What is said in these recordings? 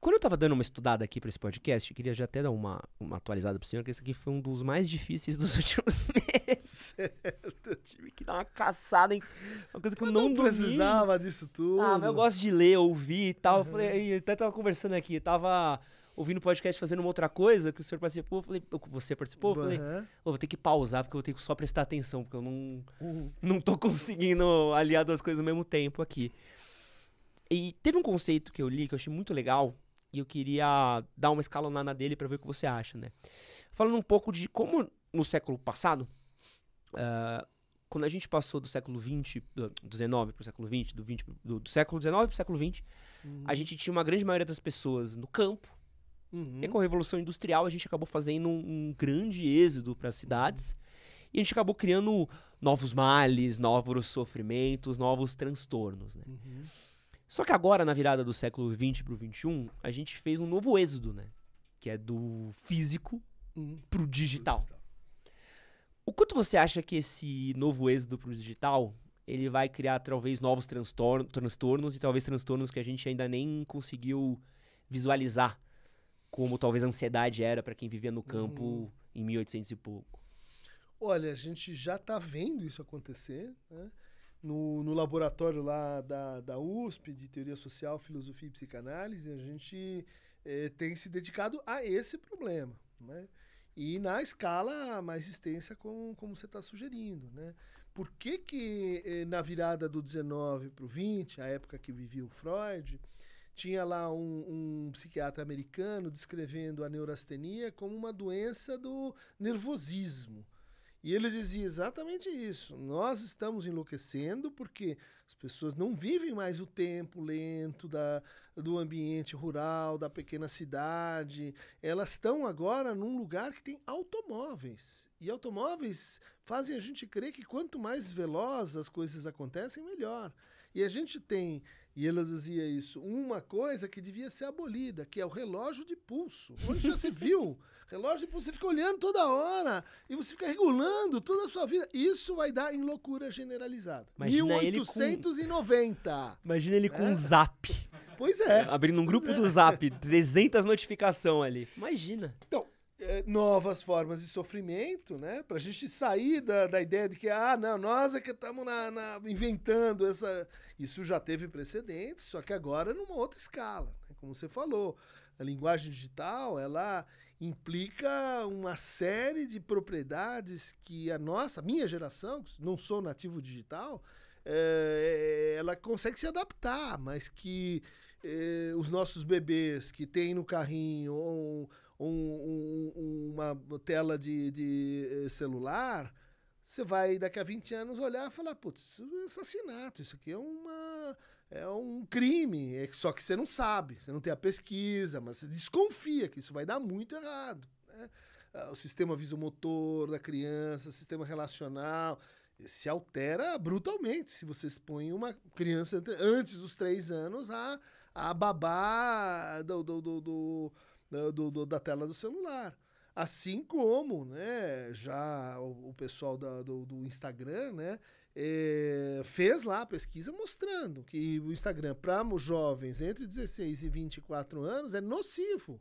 Quando eu tava dando uma estudada aqui para esse podcast, eu queria já até dar uma, uma atualizada pro senhor, que esse aqui foi um dos mais difíceis dos últimos meses. Certo, eu tive que dar uma caçada em uma coisa que eu, eu não, não precisava dormi. disso tudo. Ah, mas eu gosto de ler, ouvir e tal. Uhum. Eu falei, eu até tava conversando aqui, eu tava ouvindo o podcast fazendo uma outra coisa que o senhor participou, eu falei, você participou? Eu falei, uhum. oh, vou ter que pausar porque eu tenho que só prestar atenção, porque eu não, uhum. não tô conseguindo aliar duas coisas ao mesmo tempo aqui. E teve um conceito que eu li que eu achei muito legal, e eu queria dar uma escalonada dele para ver o que você acha, né? Falando um pouco de como no século passado, uh, quando a gente passou do século 20, do 19 para o século do, 20, do, do século XIX para o século XX, uhum. a gente tinha uma grande maioria das pessoas no campo. Uhum. E com a Revolução Industrial a gente acabou fazendo um, um grande êxodo para as cidades. Uhum. E a gente acabou criando novos males, novos sofrimentos, novos transtornos, né? Uhum. Só que agora, na virada do século XX pro XXI a gente fez um novo êxodo, né? Que é do físico hum. pro digital. O quanto você acha que esse novo êxodo pro digital ele vai criar talvez novos transtornos, transtornos e talvez transtornos que a gente ainda nem conseguiu visualizar, como talvez a ansiedade era para quem vivia no campo hum. em 1800 e pouco? Olha, a gente já está vendo isso acontecer, né? no, no laboratório lá da, da USP, de Teoria Social, Filosofia e Psicanálise, a gente eh, tem se dedicado a esse problema, né? E na escala mais extensa, como, como você está sugerindo, né? Por que que eh, na virada do 19 para o 20, a época que vivia o Freud, tinha lá um, um, psiquiatra americano descrevendo a neurastenia como uma doença do nervosismo. E ele dizia exatamente isso. Nós estamos enlouquecendo porque as pessoas não vivem mais o tempo lento da, do ambiente rural, da pequena cidade. Elas estão agora num lugar que tem automóveis. E automóveis fazem a gente crer que quanto mais veloz as coisas acontecem, melhor. E a gente tem e ele dizia isso. Uma coisa que devia ser abolida, que é o relógio de pulso. Hoje já se viu. relógio de pulso, você fica olhando toda hora e você fica regulando toda a sua vida. Isso vai dar em loucura generalizada. Imagina 1890. Ele com... Imagina ele com é? um zap. Pois é. Abrindo um grupo é. do zap, 300 notificações ali. Imagina. Então, é, novas formas de sofrimento, né? Para a gente sair da, da ideia de que, ah, não, nós é que estamos inventando essa. Isso já teve precedentes, só que agora numa outra escala. Né? Como você falou, a linguagem digital ela implica uma série de propriedades que a nossa, minha geração, não sou nativo digital, é, ela consegue se adaptar, mas que é, os nossos bebês que têm no carrinho ou um, um, uma tela de, de eh, celular, você vai daqui a 20 anos olhar e falar, putz, isso é assassinato, isso aqui é uma é um crime, é só que você não sabe, você não tem a pesquisa, mas você desconfia que isso vai dar muito errado. Né? Ah, o sistema visomotor da criança, o sistema relacional, se altera brutalmente se você expõe uma criança antes dos três anos a, a babar do, do, do, do né, do, do, da tela do celular. Assim como, né, já o, o pessoal da, do, do, Instagram, né, é, fez lá a pesquisa mostrando que o Instagram para jovens entre 16 e 24 anos é nocivo.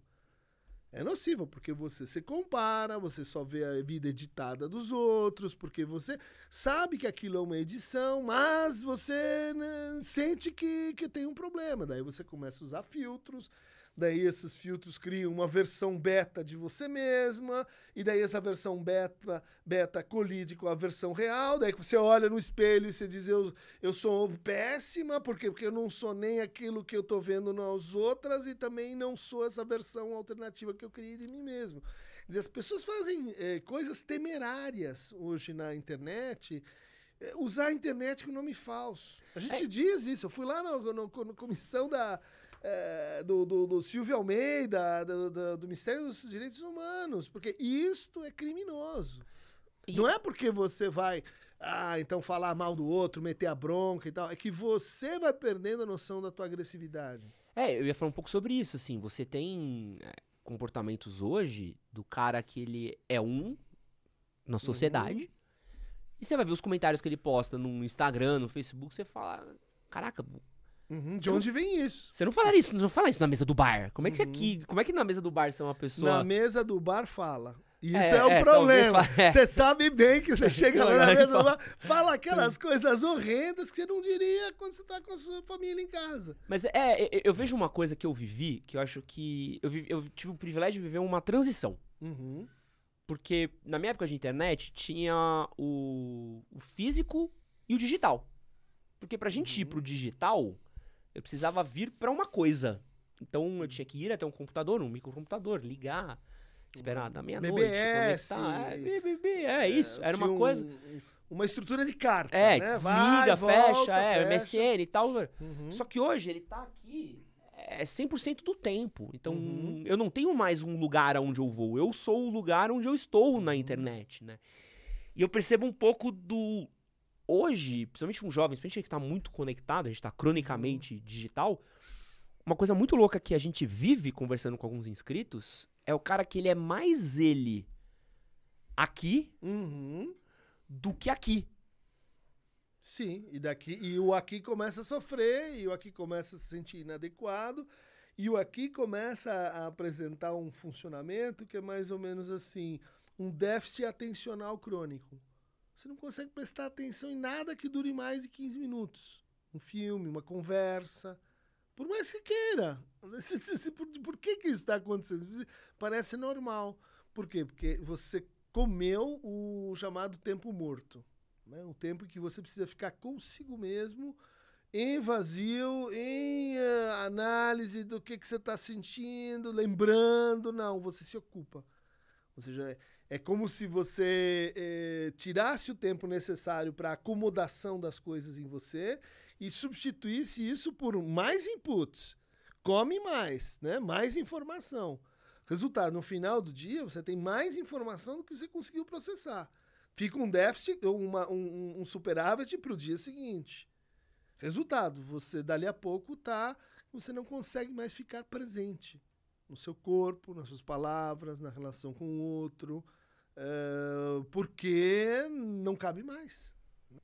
É nocivo, porque você se compara, você só vê a vida editada dos outros, porque você sabe que aquilo é uma edição, mas você né, sente que, que tem um problema. Daí você começa a usar filtros, Daí esses filtros criam uma versão beta de você mesma, e daí essa versão beta, beta colide com a versão real. Daí você olha no espelho e você diz: Eu, eu sou péssima, porque, porque eu não sou nem aquilo que eu tô vendo nas outras, e também não sou essa versão alternativa que eu criei de mim mesmo. Quer dizer, as pessoas fazem é, coisas temerárias hoje na internet eh, usar a internet com nome falso. A gente é. diz isso. Eu fui lá na comissão da, é, do, do, do, Silvio Almeida, do, do, do Ministério dos Direitos Humanos, porque isto é criminoso. E... Não é porque você vai, ah, então falar mal do outro, meter a bronca e tal, é que você vai perdendo a noção da tua agressividade. É, eu ia falar um pouco sobre isso, assim, você tem eh, comportamentos hoje do cara que ele é um na sociedade, uhum. e você vai ver os comentários que ele posta no Instagram, no Facebook, você fala, caraca, Uhum, de onde não, vem isso? Você não falar isso, não falar isso na mesa do bar. Como é que uhum. aqui, como é que na mesa do bar você é uma pessoa? Na mesa do bar fala. Isso é, é o é, problema. É. Você é. sabe bem que você chega lá na mesa do bar, fala aquelas hum. coisas horrendas que você não diria quando você tá com a sua família em casa. Mas é, é, é eu vejo uma coisa que eu vivi, que eu acho que eu, vivi, eu tive o privilégio de viver uma transição. Uhum. Porque na minha época de internet tinha o, o físico e o digital. Porque pra gente ir uhum. pro digital, eu precisava vir para uma coisa. Então eu tinha que ir até um computador, um microcomputador, ligar, esperar uhum. da meia-noite, conectar. É, BBB, é, é isso, era uma coisa. Um, uma estrutura de carta. É, né? Vai, liga, volta, fecha, é, fecha. MSN e tal. Uhum. Só que hoje ele tá aqui é 100% do tempo. Então, uhum. eu não tenho mais um lugar onde eu vou. Eu sou o lugar onde eu estou na uhum. internet, né? E eu percebo um pouco do, hoje, principalmente com jovens, principalmente que está muito conectado, a gente está cronicamente uhum. digital, uma coisa muito louca que a gente vive conversando com alguns inscritos é o cara que ele é mais ele aqui uhum. do que aqui. Sim, e daqui e o aqui começa a sofrer, e o aqui começa a se sentir inadequado, e o aqui começa a apresentar um funcionamento que é mais ou menos assim, um déficit atencional crônico. Você não consegue prestar atenção em nada que dure mais de 15 minutos. Um filme, uma conversa. Por mais que queira. Por, por que, que isso está acontecendo? Parece normal. Por quê? Porque você comeu o chamado tempo morto. Né? O tempo que você precisa ficar consigo mesmo em vazio, em uh, análise do que, que você está sentindo, lembrando. Não, você se ocupa. Ou seja, é, é como se você eh, tirasse o tempo necessário para acomodação das coisas em você e substituísse isso por mais inputs. Come mais, né? Mais informação. Resultado, no final do dia você tem mais informação do que você conseguiu processar. Fica um déficit, uma, um, um superávit para o dia seguinte. Resultado, você dali a pouco tá, você não consegue mais ficar presente no seu corpo, nas suas palavras, na relação com o outro, uh, porque não cabe mais.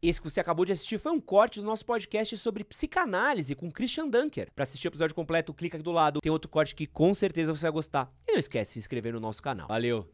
Esse que você acabou de assistir foi um corte do nosso podcast sobre psicanálise com Christian Dunker. Para assistir o episódio completo, clica aqui do lado, tem outro corte que com certeza você vai gostar. E não esquece de se inscrever no nosso canal. Valeu!